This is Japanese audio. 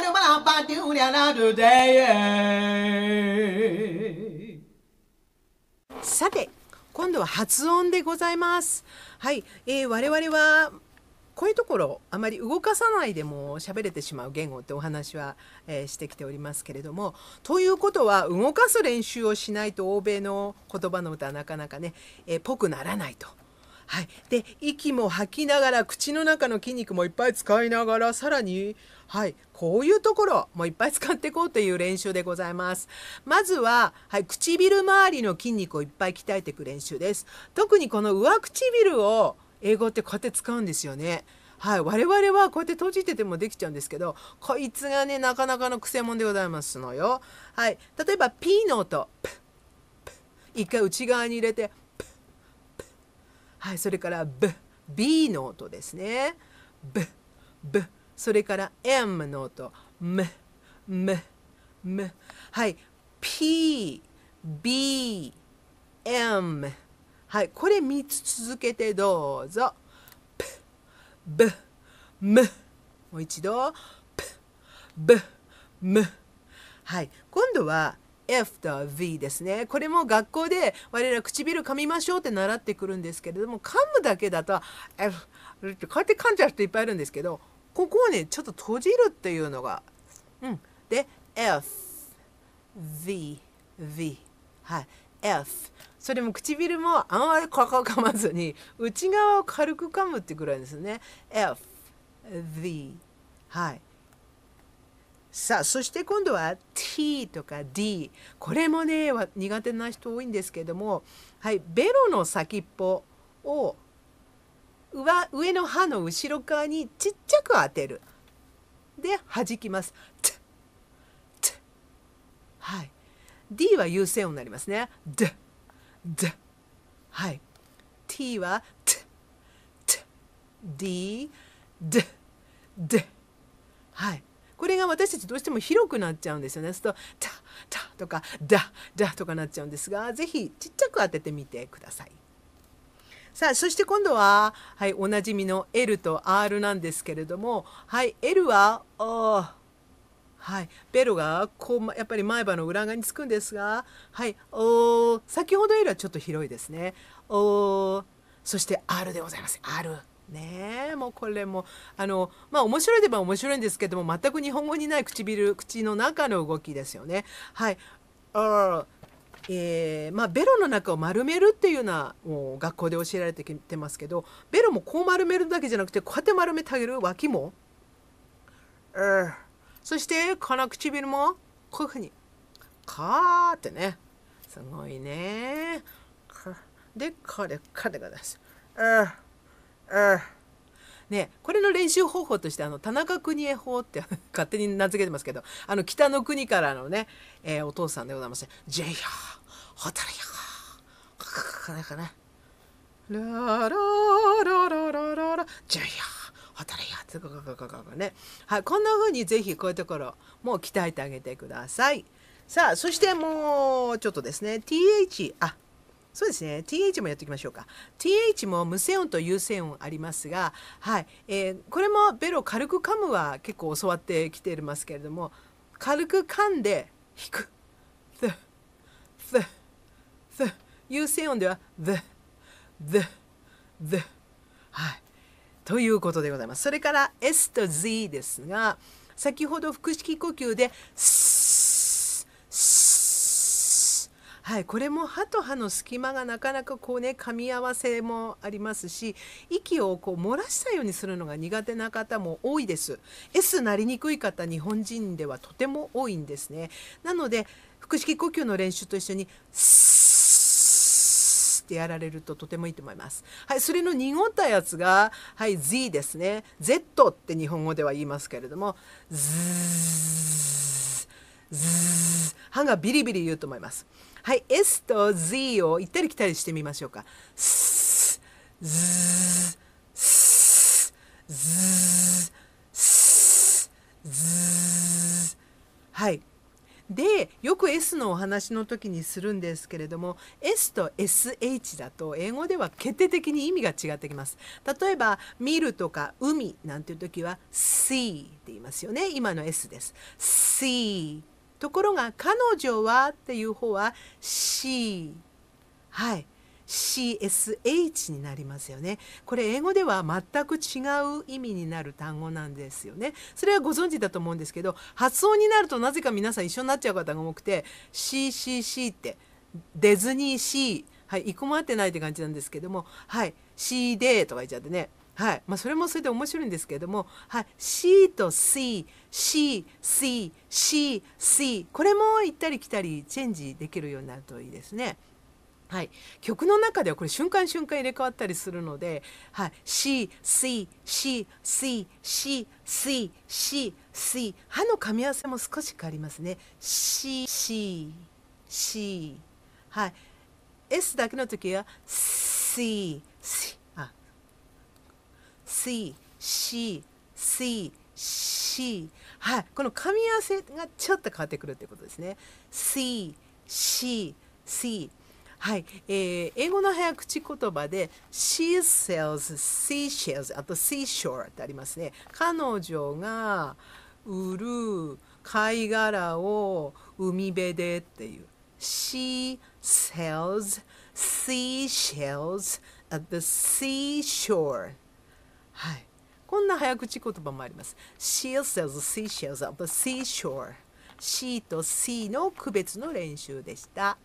Nanu さて今度は発音でございますはい、えー、我々はこういうところあまり動かさないでも喋れてしまう言語ってお話は、えー、してきておりますけれどもということは動かす練習をしないと欧米の言葉の歌はなかなかね、えー、ぽくならないと。はい、で息も吐きながら口の中の筋肉もいっぱい使いながらさらに、はい、こういうところもいっぱい使っていこうという練習でございます。まずは、はい、唇周りの筋肉をいっぱい鍛えていく練習です。特にこの上唇を英語ってこうやって使うんですよね。はい、我々はこうやって閉じててもできちゃうんですけどこいつがねなかなかのくせ者でございますのよ。はい、例えば P の音一回内側に入れて「はい、それから B、B の音ですね。B、B、それから M の音、M、M、M。はい、P、B、M。はい、これ3つ続けてどうぞ。P、B、M。もう一度。P、B、M。はい、今度は F と V ですねこれも学校で我ら唇噛みましょうって習ってくるんですけれども噛むだけだと F ってこうやって噛んじゃう人いっぱいいるんですけどここをねちょっと閉じるっていうのが、うん、で FVV はい F それも唇もあんまりここ噛まずに内側を軽く噛むってぐらいですね F V はいさあそして今度は T とか D これもね苦手な人多いんですけども、はい、ベロの先っぽを上上の歯の後ろ側にちっちゃく当てるで弾きます。はい、D は優勢音になりますね。D D はい T は T T D D D はいこれが私たちどうしても広くなっちゃうんですよね。すると「た」「とか「だ」「だ」とかなっちゃうんですが是非ちっちゃく当ててみてください。さあそして今度は、はい、おなじみの L と R なんですけれども、はい、L は「お」はい、ベロがこうやっぱり前歯の裏側につくんですが、はい、お先ほどよりはちょっと広いですね。おそして R でございます。R。ねえもうこれもあのまあ面白いでば面白いんですけども全く日本語にない唇口の中の動きですよねはいあえー、まあ、ベロの中を丸めるっていうのはなう学校で教えられてきてますけどベロもこう丸めるだけじゃなくてこうやって丸めてあげる脇も、えー、そしてこの唇もこういうふうにカーってねすごいねでこれこれがです、えーね、これの練習方法としてあの田中邦衛法って 勝手に名付けてますけどあの北の国からのね、えー、お父さんでございます「ジェイヤーホタルヤー」はい、こんなうにぜひこういうところも鍛えてあげてください。さあそしてもうちょっとですね TH あそうですね th もやっていきましょうか th も無声音と有声音ありますが、はいえー、これもベロ軽く噛むは結構教わってきていますけれども軽く噛んで引く the the the 有声音では the the the はいということでございますそれから s と z ですが先ほど腹式呼吸で「す」はい、これも歯と歯の隙間がなかなかこうね噛み合わせもありますし息をこう漏らしたようにするのが苦手な方も多いです S なりにくい方日本人ではとても多いんですねなので腹式呼吸の練習と一緒にってやられるととてもいいと思います。はい、それの濁ったやつが、はい、Z ですね。Z って日本語では言いますけれども、ズ歯がビリビリ言うと思いますはい S と Z を行ったり来たりしてみましょうかはいでよく S のお話の時にするんですけれども S と SH だと英語では決定的に意味が違ってきます例えば見るとか海なんていう時は See って言いますよね今の S です See ところが彼女はっていう方は C はい CSH になりますよねこれ英語では全く違う意味になる単語なんですよねそれはご存知だと思うんですけど発音になるとなぜか皆さん一緒になっちゃう方が多くて CCC ってデズニーシーはい、行個も合ってないって感じなんですけども、はい、C デーとか言っちゃってね、はいまあ、それもそれで面白いんですけれども、はい、C と C、C、C、C、C これも行ったり来たりチェンジできるようになるといいですね。はい、曲の中ではこれ瞬間瞬間入れ替わったりするので、はい、C、C、C、C、C、C、C、C 歯の噛み合わせも少し変わりますね。C、C、C はい S だけの時は C、C C、C、C、C、はい、この噛み合わせがちょっと変わってくるってことですね。C、C、C。はい、えー、英語の早口言葉で She sells seashells あと seashore ってありますね。彼女が売る貝殻を海辺でっていう。She sells seashells at the seashore はい、こんな早口言葉もあります。She sells seashells on the seashore. C と C の区別の練習でした。